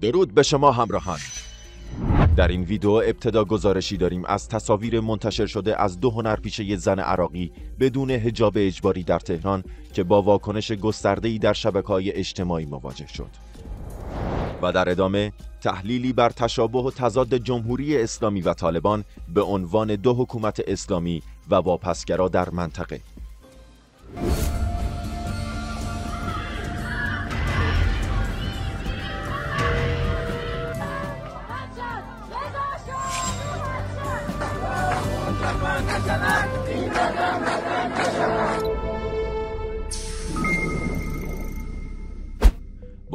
درود به شما همراهان در این ویدیو ابتدا گزارشی داریم از تصاویر منتشر شده از دو هنرپیشه زن عراقی بدون هجاب اجباری در تهران که با واکنش گسترده‌ای در شبکه‌های اجتماعی مواجه شد و در ادامه تحلیلی بر تشابه و تضاد جمهوری اسلامی و طالبان به عنوان دو حکومت اسلامی و واپسگرا در منطقه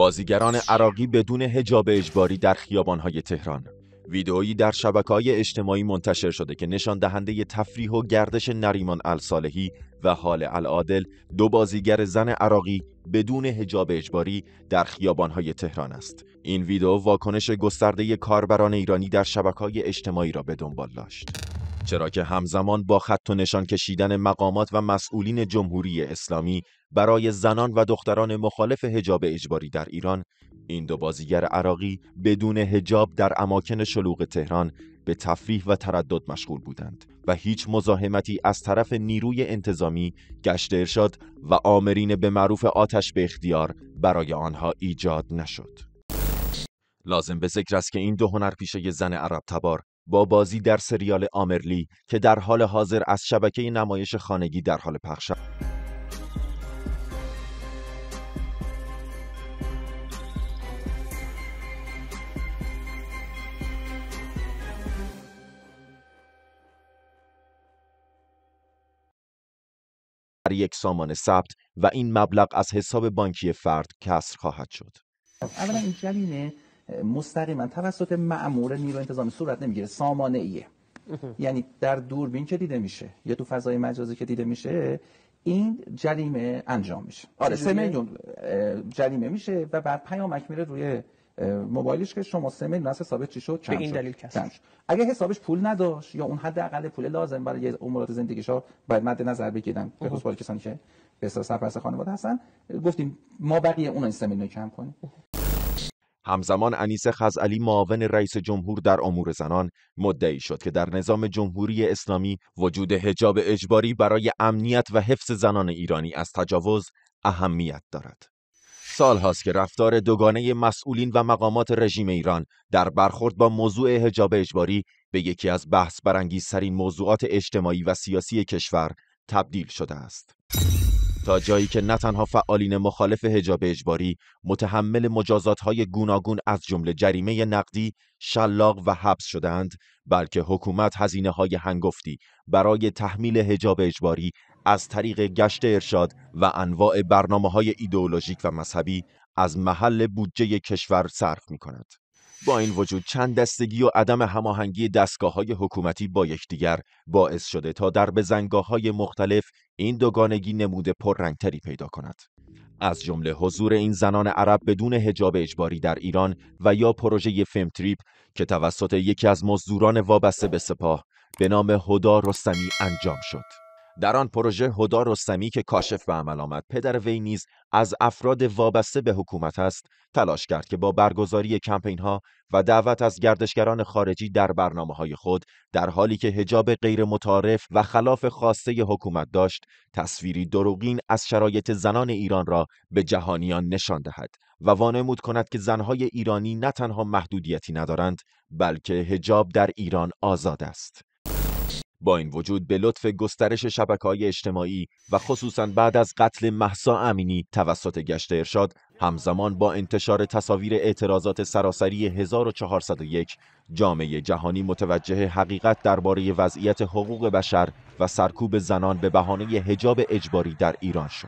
بازیگران عراقی بدون هجاب اجباری در خیابانهای تهران ویدئویی در های اجتماعی منتشر شده که نشان دهنده تفریح و گردش نریمان الصالحی و حال العادل دو بازیگر زن عراقی بدون هجاب اجباری در خیابانهای تهران است. این ویدئو واکنش گسترده کاربران ایرانی در های اجتماعی را به دنبال داشت. چرا که همزمان با خط و نشان کشیدن مقامات و مسئولین جمهوری اسلامی برای زنان و دختران مخالف هجاب اجباری در ایران این دو بازیگر عراقی بدون هجاب در اماکن شلوغ تهران به تفریح و تردد مشغول بودند و هیچ مزاحمتی از طرف نیروی انتظامی، گشت ارشاد و آمرین به معروف آتش به اختیار برای آنها ایجاد نشد. لازم به ذکر است که این دو هنرپیشه زن عرب تبار با بازی در سریال آمرلی که در حال حاضر از شبکه نمایش خانگی در حال پخش است. در یک سامان ثبت و این مبلغ از حساب بانکی فرد کسر خواهد شد. اولا این مستقیما توسط مأمور نیروی انتظامی صورت نمیگیره سامانه ایه یعنی در دوربین که دیده میشه یا تو فضای مجازی که دیده میشه این جریمه انجام میشه آره سه میلیون جریمه میشه و بعد پیامک میره روی موبایلش که شما سه میلیون است ثابت چی شد به این دلیل کسر اگه حسابش پول نداشت یا اون حد اقل پول لازم برای امورات زندگیش ها باید مد نظر بگیرن به خصوص کسانی که به سر سرپرست خانواده هستن گفتیم ما بقیه اون سه میلیون کم کنیم همزمان انیس خزعلی معاون رئیس جمهور در امور زنان مدعی شد که در نظام جمهوری اسلامی وجود حجاب اجباری برای امنیت و حفظ زنان ایرانی از تجاوز اهمیت دارد. سال هاست که رفتار دوگانه مسئولین و مقامات رژیم ایران در برخورد با موضوع حجاب اجباری به یکی از بحث برانگیزترین موضوعات اجتماعی و سیاسی کشور تبدیل شده است. تا جایی که نه تنها فعالین مخالف حجاب اجباری متحمل های گوناگون از جمله جریمه نقدی، شلاق و حبس شدند، بلکه حکومت هزینه های هنگفتی برای تحمیل حجاب اجباری از طریق گشت ارشاد و انواع برنامه های ایدئولوژیک و مذهبی از محل بودجه کشور صرف می کند. با این وجود چند دستگی و عدم هماهنگی دستگاه های حکومتی با یکدیگر باعث شده تا در بزنگاه های مختلف این دوگانگی نمود پررنگتری پیدا کند. از جمله حضور این زنان عرب بدون هجاب اجباری در ایران و یا پروژه فیلم تریپ که توسط یکی از مزدوران وابسته به سپاه به نام هدا رستمی انجام شد. در آن پروژه هدا رستمی که کاشف به عمل آمد پدر وی نیز از افراد وابسته به حکومت است تلاش کرد که با برگزاری کمپین ها و دعوت از گردشگران خارجی در برنامه های خود در حالی که هجاب غیر متعارف و خلاف خواسته حکومت داشت تصویری دروغین از شرایط زنان ایران را به جهانیان نشان دهد و وانمود کند که زنهای ایرانی نه تنها محدودیتی ندارند بلکه هجاب در ایران آزاد است با این وجود به لطف گسترش شبکه های اجتماعی و خصوصا بعد از قتل محسا امینی توسط گشت ارشاد همزمان با انتشار تصاویر اعتراضات سراسری 1401 جامعه جهانی متوجه حقیقت درباره وضعیت حقوق بشر و سرکوب زنان به بهانه هجاب اجباری در ایران شد.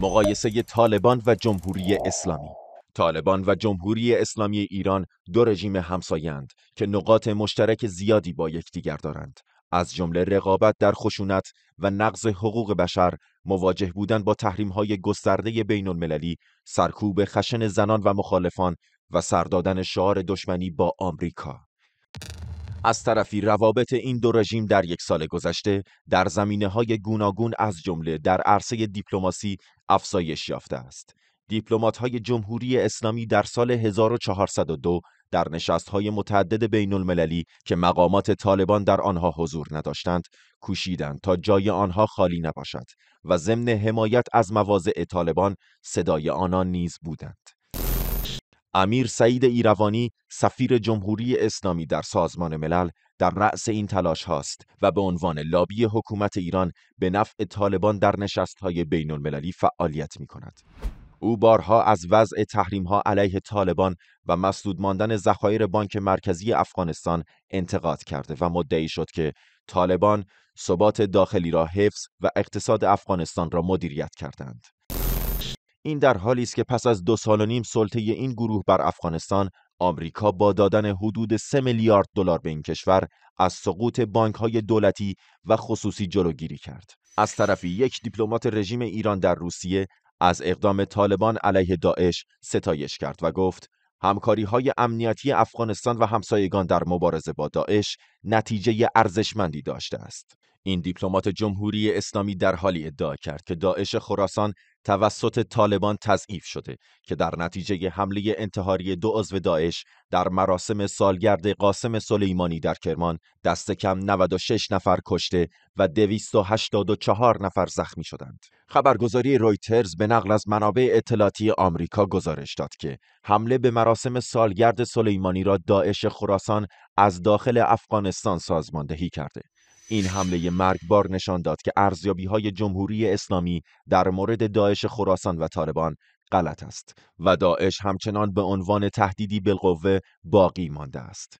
مقایسه طالبان و جمهوری اسلامی طالبان و جمهوری اسلامی ایران دو رژیم همسایند که نقاط مشترک زیادی با یکدیگر دارند از جمله رقابت در خشونت و نقض حقوق بشر، مواجه بودن با های گسترده بین المللی، سرکوب خشن زنان و مخالفان و سردادن شعار دشمنی با آمریکا. از طرفی روابط این دو رژیم در یک سال گذشته در زمینه های گوناگون از جمله در عرصه دیپلماسی افزایش یافته است. های جمهوری اسلامی در سال 1402 در نشست های متعدد بین المللی که مقامات طالبان در آنها حضور نداشتند، کوشیدند تا جای آنها خالی نباشد و ضمن حمایت از مواضع طالبان صدای آنان نیز بودند. امیر سعید ایروانی سفیر جمهوری اسلامی در سازمان ملل در رأس این تلاش هاست و به عنوان لابی حکومت ایران به نفع طالبان در نشست های بین المللی فعالیت می کند. او بارها از وضع تحریمها علیه طالبان و مسدود ماندن ذخایر بانک مرکزی افغانستان انتقاد کرده و مدعی شد که طالبان ثبات داخلی را حفظ و اقتصاد افغانستان را مدیریت کردند. این در حالی است که پس از دو سال و نیم سلطه این گروه بر افغانستان آمریکا با دادن حدود 3 میلیارد دلار به این کشور از سقوط بانک های دولتی و خصوصی جلوگیری کرد. از طرفی یک دیپلمات رژیم ایران در روسیه از اقدام طالبان علیه داعش ستایش کرد و گفت همکاری های امنیتی افغانستان و همسایگان در مبارزه با داعش نتیجه ارزشمندی داشته است. این دیپلمات جمهوری اسلامی در حالی ادعا کرد که داعش خراسان توسط طالبان تضعیف شده که در نتیجه حمله انتحاری دو عضو داعش در مراسم سالگرد قاسم سلیمانی در کرمان دست کم 96 نفر کشته و 284 نفر زخمی شدند. خبرگزاری رویترز به نقل از منابع اطلاعاتی آمریکا گزارش داد که حمله به مراسم سالگرد سلیمانی را داعش خراسان از داخل افغانستان سازماندهی کرده. این حمله مرگبار نشان داد که ارزیابی های جمهوری اسلامی در مورد داعش خراسان و طالبان غلط است و داعش همچنان به عنوان تهدیدی بالقوه باقی مانده است.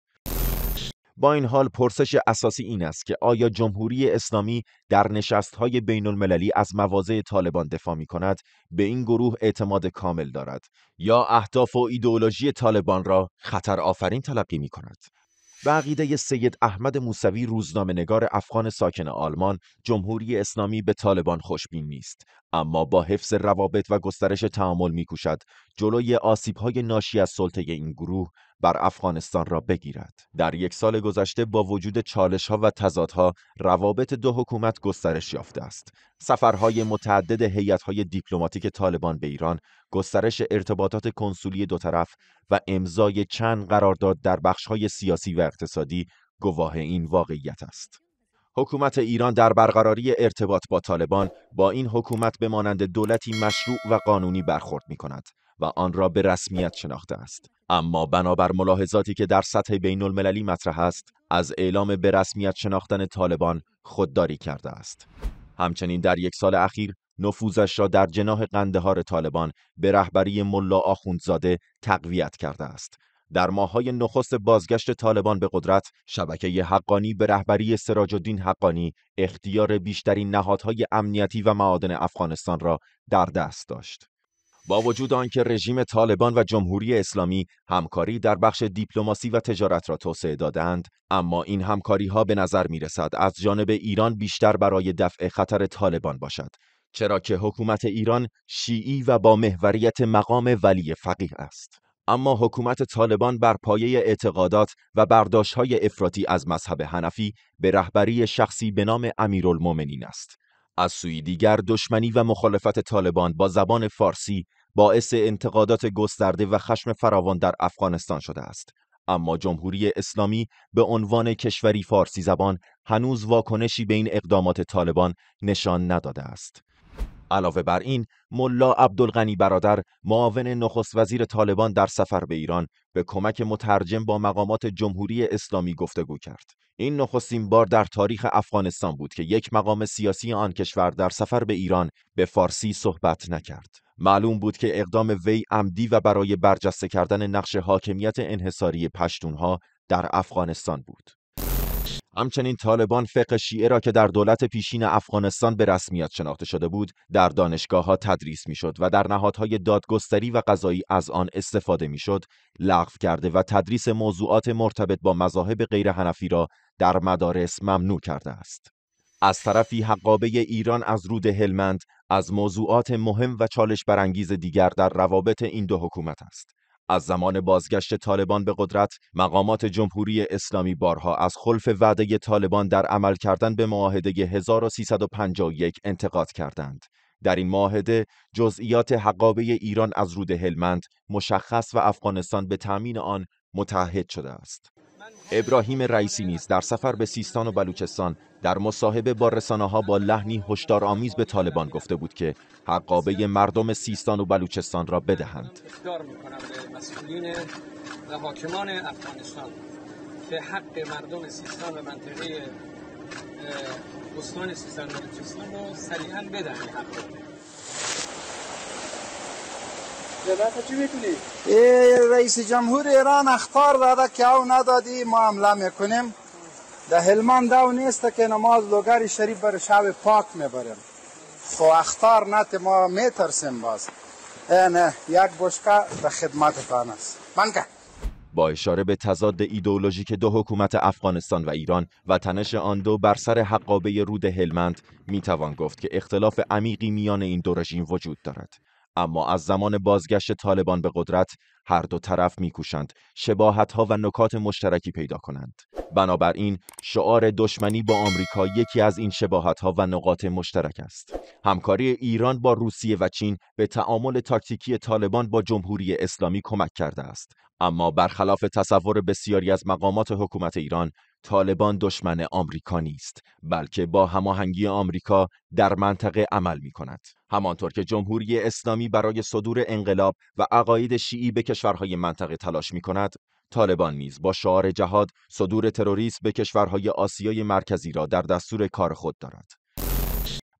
با این حال پرسش اساسی این است که آیا جمهوری اسلامی در های بین المللی از مواضع طالبان دفاع می کند به این گروه اعتماد کامل دارد یا اهداف و ایدئولوژی طالبان را خطر آفرین تلقی می کند به عقیده سید احمد موسوی نگار افغان ساکن آلمان جمهوری اسلامی به طالبان خوشبین نیست اما با حفظ روابط و گسترش تعامل میکوشد جلوی های ناشی از سلطه این گروه بر افغانستان را بگیرد در یک سال گذشته با وجود چالش ها و تضادها روابط دو حکومت گسترش یافته است سفرهای متعدد های دیپلماتیک طالبان به ایران گسترش ارتباطات کنسولی دو طرف و امضای چند قرارداد در بخش های سیاسی و اقتصادی گواه این واقعیت است حکومت ایران در برقراری ارتباط با طالبان با این حکومت به مانند دولتی مشروع و قانونی برخورد می کند و آن را به رسمیت شناخته است. اما بنابر ملاحظاتی که در سطح بین المللی مطرح است از اعلام به رسمیت شناختن طالبان خودداری کرده است همچنین در یک سال اخیر نفوذش را در جناح قندهار طالبان به رهبری ملا آخوندزاده تقویت کرده است در ماهای نخست بازگشت طالبان به قدرت شبکه حقانی به رهبری سراج الدین حقانی اختیار بیشترین نهادهای امنیتی و معادن افغانستان را در دست داشت با وجود آنکه رژیم طالبان و جمهوری اسلامی همکاری در بخش دیپلماسی و تجارت را توسعه دادند اما این همکاری ها به نظر می رسد از جانب ایران بیشتر برای دفع خطر طالبان باشد چرا که حکومت ایران شیعی و با محوریت مقام ولی فقیه است اما حکومت طالبان بر پایه اعتقادات و های افراطی از مذهب هنفی به رهبری شخصی به نام امیرالمؤمنین است از سوی دیگر دشمنی و مخالفت طالبان با زبان فارسی باعث انتقادات گسترده و خشم فراوان در افغانستان شده است اما جمهوری اسلامی به عنوان کشوری فارسی زبان هنوز واکنشی به این اقدامات طالبان نشان نداده است علاوه بر این ملا عبدالغنی برادر معاون نخست وزیر طالبان در سفر به ایران به کمک مترجم با مقامات جمهوری اسلامی گفتگو کرد این نخستین بار در تاریخ افغانستان بود که یک مقام سیاسی آن کشور در سفر به ایران به فارسی صحبت نکرد معلوم بود که اقدام وی عمدی و برای برجسته کردن نقش حاکمیت انحصاری پشتونها در افغانستان بود همچنین طالبان فقه شیعه را که در دولت پیشین افغانستان به رسمیت شناخته شده بود در دانشگاه ها تدریس میشد و در نهادهای دادگستری و قضایی از آن استفاده میشد لغو کرده و تدریس موضوعات مرتبط با مذاهب هنفی را در مدارس ممنوع کرده است از طرفی حقابه ایران از رود هلمند از موضوعات مهم و چالش برانگیز دیگر در روابط این دو حکومت است از زمان بازگشت طالبان به قدرت، مقامات جمهوری اسلامی بارها از خلف وعده طالبان در عمل کردن به معاهده 1351 انتقاد کردند. در این معاهده جزئیات حقابه ایران از رود هلمند مشخص و افغانستان به تأمین آن متحد شده است. ابراهیم رئیسی نیز در سفر به سیستان و بلوچستان در مصاحبه با رسانه ها با لحنی هشدارآمیز به طالبان گفته بود که حقابه مردم سیستان و بلوچستان را بدهند به مسئولین و حاکمان افغانستان به حق مردم سیستان و منطقه استان سیستان و بلوچستان را سریعا بدهند حقابه رئیس جمهور ایران اختار داده که او ندادی ما حمله میکنیم در هلمان دو نیست که نماز لوگر شریف بر شب پاک میبریم خو اختار نت ما میترسیم باز نه یک بشکه به خدمتتان است من با اشاره به تضاد ایدئولوژیک دو حکومت افغانستان و ایران و تنش آن دو بر سر حقابه رود هلمند میتوان گفت که اختلاف عمیقی میان این دو رژیم وجود دارد اما از زمان بازگشت طالبان به قدرت هر دو طرف میکوشند شباهت ها و نکات مشترکی پیدا کنند بنابراین شعار دشمنی با آمریکا یکی از این شباهت ها و نقاط مشترک است همکاری ایران با روسیه و چین به تعامل تاکتیکی طالبان با جمهوری اسلامی کمک کرده است اما برخلاف تصور بسیاری از مقامات حکومت ایران طالبان دشمن آمریکا نیست بلکه با هماهنگی آمریکا در منطقه عمل می کند. همانطور که جمهوری اسلامی برای صدور انقلاب و عقاید شیعی به کشورهای منطقه تلاش می کند، طالبان نیز با شعار جهاد صدور تروریسم به کشورهای آسیای مرکزی را در دستور کار خود دارد.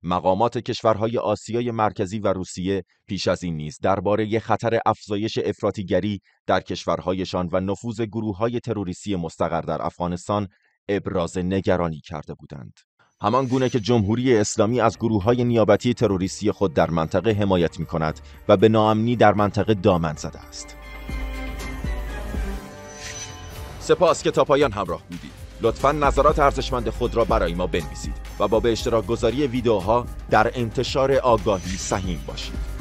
مقامات کشورهای آسیای مرکزی و روسیه پیش از این نیز درباره خطر افزایش افراطیگری در کشورهایشان و نفوذ گروههای تروریستی مستقر در افغانستان ابراز نگرانی کرده بودند. همان گونه که جمهوری اسلامی از گروه های نیابتی تروریستی خود در منطقه حمایت می کند و به ناامنی در منطقه دامن زده است. سپاس که تا پایان همراه بودید. لطفا نظرات ارزشمند خود را برای ما بنویسید و با به اشتراک گذاری ویدیوها در انتشار آگاهی سهیم باشید